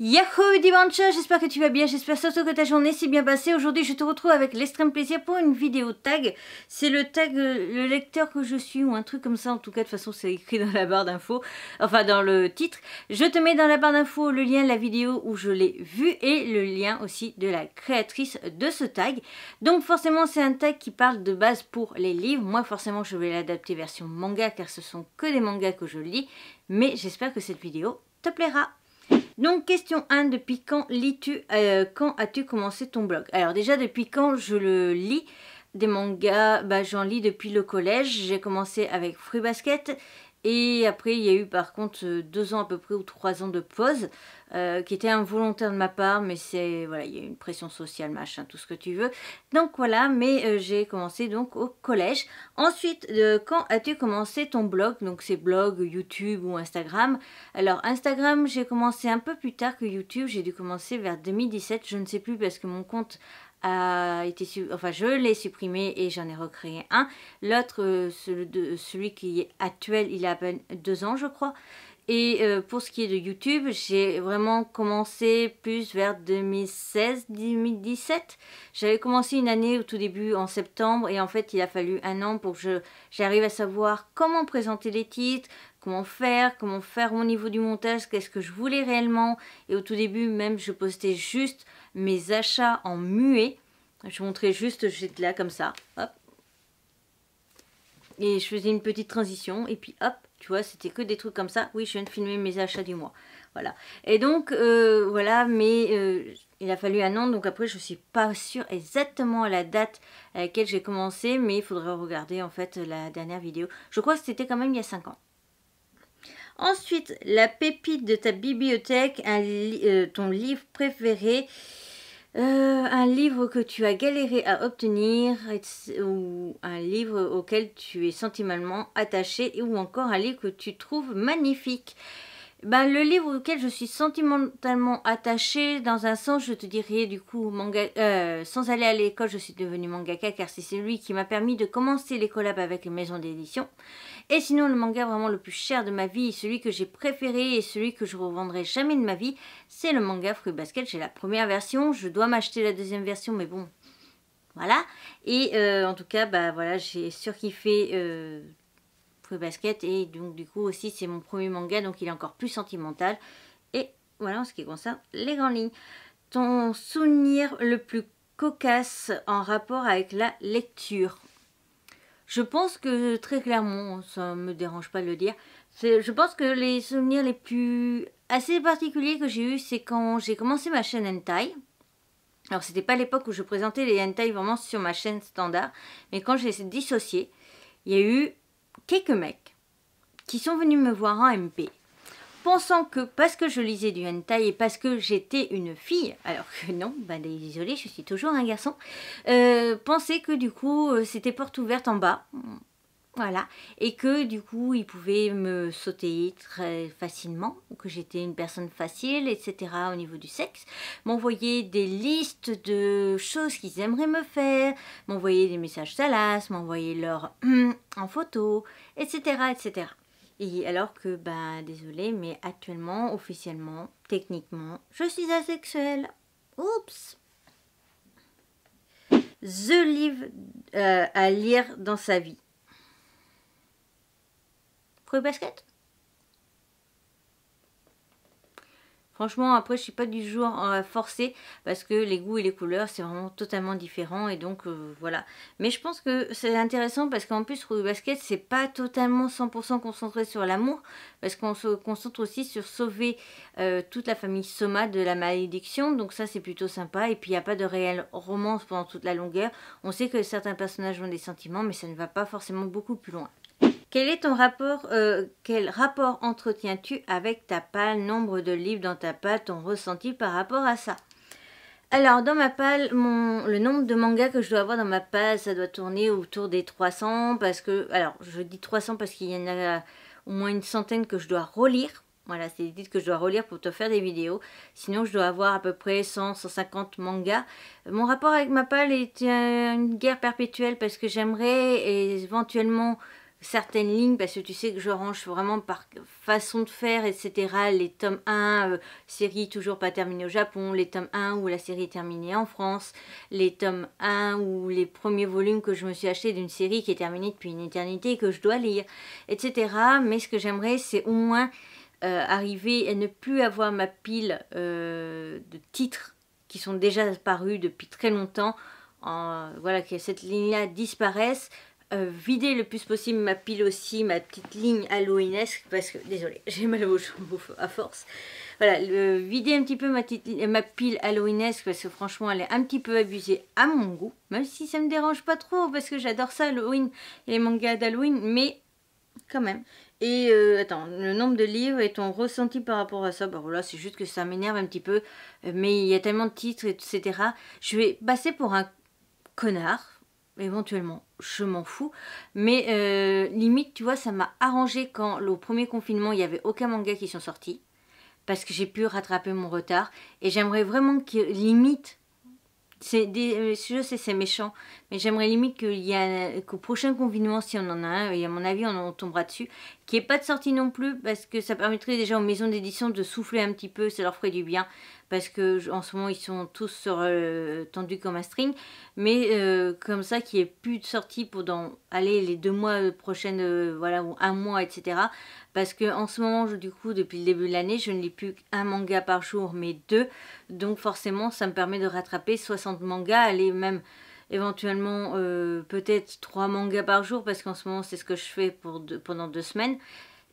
Yahoo Dimancha, j'espère que tu vas bien, j'espère surtout que ta journée s'est bien passée. Aujourd'hui, je te retrouve avec l'extrême plaisir pour une vidéo tag. C'est le tag, euh, le lecteur que je suis ou un truc comme ça. En tout cas, de toute façon, c'est écrit dans la barre d'infos, enfin dans le titre. Je te mets dans la barre d'infos le lien de la vidéo où je l'ai vue et le lien aussi de la créatrice de ce tag. Donc forcément, c'est un tag qui parle de base pour les livres. Moi, forcément, je vais l'adapter version manga car ce sont que des mangas que je lis. Mais j'espère que cette vidéo te plaira. Donc, question 1, depuis quand lis-tu, euh, quand as-tu commencé ton blog Alors déjà, depuis quand je le lis des mangas, bah, j'en lis depuis le collège. J'ai commencé avec Fruit Basket et après, il y a eu par contre euh, deux ans à peu près ou trois ans de pause, euh, qui était involontaire de ma part, mais c'est voilà, il y a eu une pression sociale, machin, tout ce que tu veux. Donc voilà, mais euh, j'ai commencé donc au collège. Ensuite, quand as-tu commencé ton blog Donc c'est blog, YouTube ou Instagram. Alors Instagram, j'ai commencé un peu plus tard que YouTube, j'ai dû commencer vers 2017, je ne sais plus parce que mon compte a été, enfin je l'ai supprimé et j'en ai recréé un. L'autre, euh, celui, celui, qui est actuel, il a à peine deux ans je crois. Et euh, pour ce qui est de YouTube, j'ai vraiment commencé plus vers 2016-2017. J'avais commencé une année au tout début en septembre et en fait il a fallu un an pour que j'arrive à savoir comment présenter les titres, comment faire, comment faire mon niveau du montage, qu'est-ce que je voulais réellement. Et au tout début même je postais juste mes achats en muet. Je montrais juste, j'étais là comme ça, hop, et je faisais une petite transition et puis hop, tu vois, c'était que des trucs comme ça. Oui, je viens de filmer mes achats du mois. Voilà. Et donc, euh, voilà, mais euh, il a fallu un an. Donc après, je ne suis pas sûre exactement à la date à laquelle j'ai commencé, mais il faudrait regarder en fait la dernière vidéo. Je crois que c'était quand même il y a 5 ans. Ensuite, la pépite de ta bibliothèque, euh, ton livre préféré euh, un livre que tu as galéré à obtenir ou un livre auquel tu es sentimentalement attaché ou encore un livre que tu trouves magnifique. Ben, le livre auquel je suis sentimentalement attaché, dans un sens, je te dirais du coup, manga, euh, sans aller à l'école, je suis devenue mangaka car c'est celui qui m'a permis de commencer les collabs avec les maisons d'édition. Et sinon, le manga vraiment le plus cher de ma vie, celui que j'ai préféré et celui que je revendrai jamais de ma vie, c'est le manga Fruit Basket. J'ai la première version, je dois m'acheter la deuxième version, mais bon, voilà. Et euh, en tout cas, bah voilà, j'ai surkiffé euh, Fruit Basket et donc du coup aussi c'est mon premier manga, donc il est encore plus sentimental. Et voilà en ce qui concerne les grandes lignes. Ton souvenir le plus cocasse en rapport avec la lecture je pense que très clairement, ça ne me dérange pas de le dire, je pense que les souvenirs les plus assez particuliers que j'ai eu, c'est quand j'ai commencé ma chaîne Hentai. Alors c'était pas l'époque où je présentais les hentai vraiment sur ma chaîne standard, mais quand j'ai dissocié, il y a eu quelques mecs qui sont venus me voir en MP pensant que parce que je lisais du hentai et parce que j'étais une fille, alors que non, ben bah, désolé, je suis toujours un garçon, euh, penser que du coup euh, c'était porte ouverte en bas. Voilà, et que du coup ils pouvaient me sauter très facilement, que j'étais une personne facile, etc. au niveau du sexe, m'envoyer des listes de choses qu'ils aimeraient me faire, m'envoyer des messages salaces, m'envoyer leur en photo, etc. etc alors que, ben, désolé, mais actuellement, officiellement, techniquement, je suis asexuelle. Oups The livre euh, à lire dans sa vie. Fruit basket Franchement, après, je suis pas du jour à parce que les goûts et les couleurs, c'est vraiment totalement différent et donc euh, voilà. Mais je pense que c'est intéressant parce qu'en plus, Rue Basket, c'est pas totalement 100% concentré sur l'amour parce qu'on se concentre aussi sur sauver euh, toute la famille Soma de la malédiction. Donc ça, c'est plutôt sympa. Et puis, il n'y a pas de réelle romance pendant toute la longueur. On sait que certains personnages ont des sentiments, mais ça ne va pas forcément beaucoup plus loin. Quel est ton rapport euh, Quel rapport entretiens-tu avec ta palle Nombre de livres dans ta palle Ton ressenti par rapport à ça alors, dans ma palle, mon, le nombre de mangas que je dois avoir dans ma palle, ça doit tourner autour des 300 parce que... Alors, je dis 300 parce qu'il y en a au moins une centaine que je dois relire. Voilà, c'est des titres que je dois relire pour te faire des vidéos. Sinon, je dois avoir à peu près 100, 150 mangas. Mon rapport avec ma palle est euh, une guerre perpétuelle parce que j'aimerais éventuellement certaines lignes parce que tu sais que je range vraiment par façon de faire, etc. Les tomes 1, euh, série toujours pas terminée au Japon, les tomes 1 où la série est terminée en France, les tomes 1 ou les premiers volumes que je me suis acheté d'une série qui est terminée depuis une éternité et que je dois lire, etc. Mais ce que j'aimerais, c'est au moins euh, arriver à ne plus avoir ma pile euh, de titres qui sont déjà apparus depuis très longtemps. voilà, que cette ligne-là disparaisse euh, vider le plus possible ma pile aussi, ma petite ligne halloweenesque, parce que, désolé, j'ai mal aux jambes à force. Voilà, le, vider un petit peu ma, petite, ma pile halloweenesque, parce que franchement, elle est un petit peu abusée à mon goût, même si ça me dérange pas trop, parce que j'adore ça, Halloween, et les mangas d'Halloween, mais quand même. Et euh, attends, le nombre de livres et ton ressenti par rapport à ça, bah c'est juste que ça m'énerve un petit peu, mais il y a tellement de titres, etc. Je vais passer pour un connard, éventuellement, je m'en fous. Mais euh, limite, tu vois, ça m'a arrangé quand le premier confinement, il n'y avait aucun manga qui sont sortis. Parce que j'ai pu rattraper mon retard. Et j'aimerais vraiment que limite. C'est des, euh, je sais, c'est méchant. Mais j'aimerais limite qu'il y a, qu'au prochain confinement, si on en a un, et à mon avis, on tombera dessus, qu'il n'y ait pas de sortie non plus. Parce que ça permettrait déjà aux maisons d'édition de souffler un petit peu. Ça leur ferait du bien parce que en ce moment ils sont tous euh, tendus comme un string, mais euh, comme ça qu'il n'y ait plus de sortie pour aller les deux mois prochaines, euh, voilà, ou un mois, etc. Parce que en ce moment, je, du coup, depuis le début de l'année, je ne lis plus qu'un manga par jour, mais deux, donc forcément ça me permet de rattraper 60 mangas, aller même éventuellement peut-être trois mangas par jour parce qu'en ce moment c'est ce que je fais pour pendant deux semaines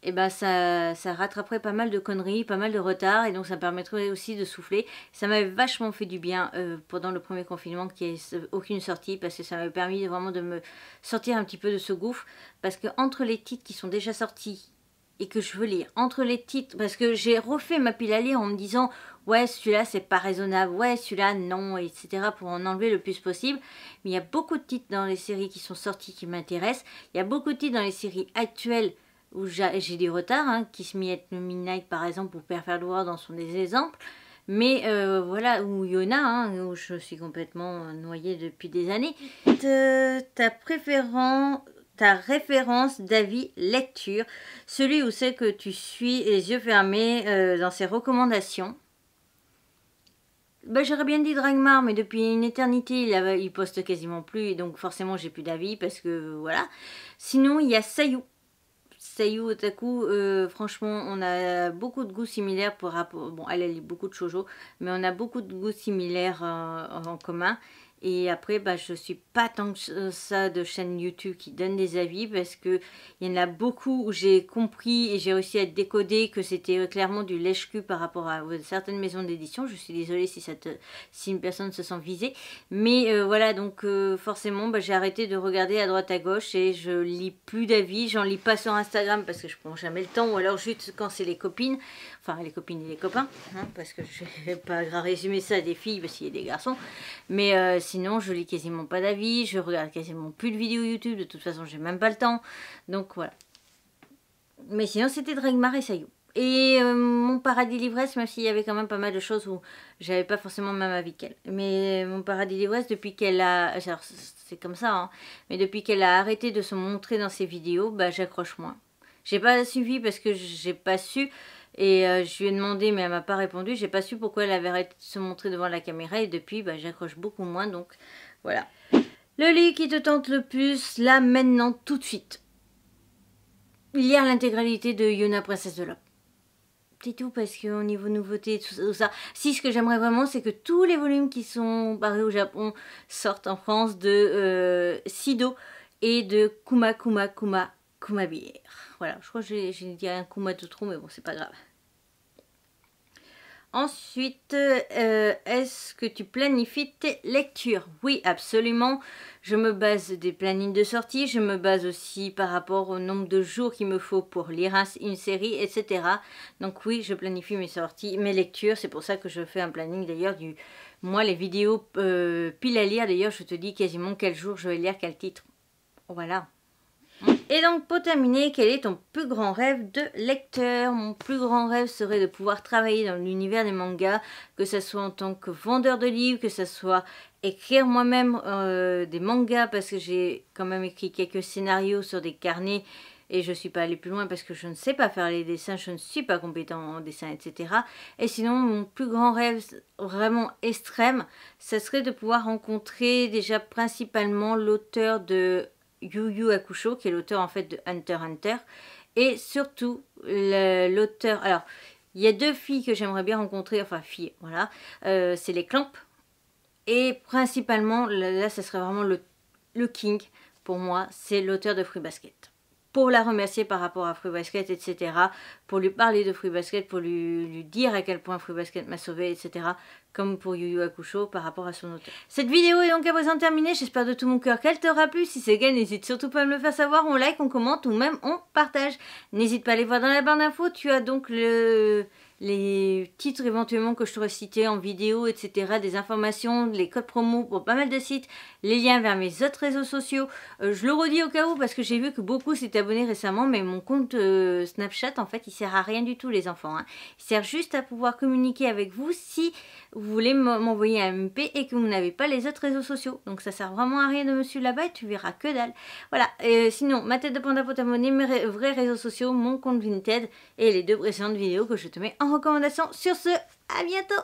et ben ça, ça rattraperait pas mal de conneries, pas mal de retard, et donc ça permettrait aussi de souffler. Ça m'avait vachement fait du bien euh, pendant le premier confinement, qu'il n'y ait aucune sortie, parce que ça m'avait permis vraiment de me sortir un petit peu de ce gouffre, parce que entre les titres qui sont déjà sortis, et que je veux lire entre les titres parce que j'ai refait ma pile à lire en me disant ouais celui-là c'est pas raisonnable ouais celui-là non etc pour en enlever le plus possible mais il y a beaucoup de titres dans les séries qui sont sortis qui m'intéressent il y a beaucoup de titres dans les séries actuelles où j'ai des retards, hein, Kiss Me at Midnight par exemple, ou Perfect World dans son des exemples, mais euh, voilà, où Yona y hein, où je suis complètement euh, noyée depuis des années. Ta ta, ta référence d'avis lecture, celui où c'est que tu suis les yeux fermés euh, dans ses recommandations. Ben, j'aurais bien dit Dragmar, mais depuis une éternité, il, poste quasiment plus, donc forcément j'ai plus d'avis parce que voilà. Sinon, il y a Sayou Sayu Otaku, euh, franchement, on a beaucoup de goûts similaires pour rapport. Bon, elle, a beaucoup de shoujo, mais on a beaucoup de goûts similaires euh, en commun. Et après, bah, je ne suis pas tant que ça de chaîne YouTube qui donne des avis parce qu'il y en a beaucoup où j'ai compris et j'ai réussi à décoder que c'était euh, clairement du lèche-cul par rapport à certaines maisons d'édition. Je suis désolée si, ça si une personne se sent visée. Mais euh, voilà, donc euh, forcément, bah, j'ai arrêté de regarder à droite à gauche et je lis plus d'avis. J'en lis pas sur Instagram parce que je prends jamais le temps ou alors juste quand c'est les copines. Enfin, les copines et les copains. Hein, parce que je vais pas résumer ça à des filles parce qu'il y a des garçons. Mais sinon, je lis quasiment pas d'avis, je regarde quasiment plus de vidéos YouTube, de toute façon, j'ai même pas le temps. Donc voilà. Mais sinon, c'était Dragmar et Sayou. Et euh, mon paradis l'ivresse, même s'il y avait quand même pas mal de choses où j'avais pas forcément même avis qu'elle. Mais euh, mon paradis l'ivresse, depuis qu'elle a. C'est comme ça, hein. Mais depuis qu'elle a arrêté de se montrer dans ses vidéos, bah j'accroche moins. J'ai pas suivi parce que j'ai pas su. Et euh, je lui ai demandé, mais elle m'a pas répondu. J'ai pas su pourquoi elle avait arrêté se montrer devant la caméra. Et depuis, bah, j'accroche beaucoup moins. Donc voilà. Le lit qui te tente le plus, là maintenant, tout de suite. Il y a l'intégralité de Yona Princesse de l'Op. C'est tout parce qu'au niveau nouveauté, tout ça. Si ce que j'aimerais vraiment, c'est que tous les volumes qui sont parus au Japon sortent en France de euh, Sido et de Kuma Kuma Kuma ma Voilà, je crois que j'ai dit un moi de trop, mais bon, c'est pas grave. Ensuite, euh, est-ce que tu planifies tes lectures Oui, absolument. Je me base des plannings de sortie, je me base aussi par rapport au nombre de jours qu'il me faut pour lire une série, etc. Donc oui, je planifie mes sorties, mes lectures. C'est pour ça que je fais un planning d'ailleurs du... Moi, les vidéos euh, pile à lire, d'ailleurs, je te dis quasiment quel jour je vais lire quel titre. Voilà. Et donc pour terminer, quel est ton plus grand rêve de lecteur Mon plus grand rêve serait de pouvoir travailler dans l'univers des mangas, que ce soit en tant que vendeur de livres, que ce soit écrire moi-même euh, des mangas, parce que j'ai quand même écrit quelques scénarios sur des carnets et je ne suis pas allée plus loin parce que je ne sais pas faire les dessins, je ne suis pas compétent en dessin, etc. Et sinon, mon plus grand rêve vraiment extrême, ce serait de pouvoir rencontrer déjà principalement l'auteur de Yu Yu qui est l'auteur en fait de Hunter Hunter. Et surtout, l'auteur... Alors, il y a deux filles que j'aimerais bien rencontrer, enfin filles, voilà. Euh, c'est les Clamp. Et principalement, là, ce serait vraiment le, le king pour moi, c'est l'auteur de Free Basket pour la remercier par rapport à Fruit Basket, etc. Pour lui parler de Fruit Basket, pour lui, dire à quel point Fruit Basket m'a sauvé, etc. Comme pour Yu Yu par rapport à son auteur. Cette vidéo est donc à présent terminée. J'espère de tout mon cœur qu'elle t'aura plu. Si c'est le n'hésite surtout pas à me le faire savoir. On like, on commente ou même on partage. N'hésite pas à aller voir dans la barre d'infos. Tu as donc le les titres éventuellement que je te cités en vidéo, etc. Des informations, les codes promo pour pas mal de sites, les liens vers mes autres réseaux sociaux. Euh, je le redis au cas où parce que j'ai vu que beaucoup s'étaient abonnés récemment, mais mon compte euh, Snapchat, en fait, il sert à rien du tout, les enfants. Hein. Il sert juste à pouvoir communiquer avec vous si vous voulez m'envoyer un MP et que vous n'avez pas les autres réseaux sociaux. Donc ça sert vraiment à rien de me suivre là-bas et tu verras que dalle. Voilà, euh, sinon, ma tête de panda pour t'abonner, mes vrais réseaux sociaux, mon compte Vinted et les deux précédentes vidéos que je te mets en recommandations. Sur ce, à bientôt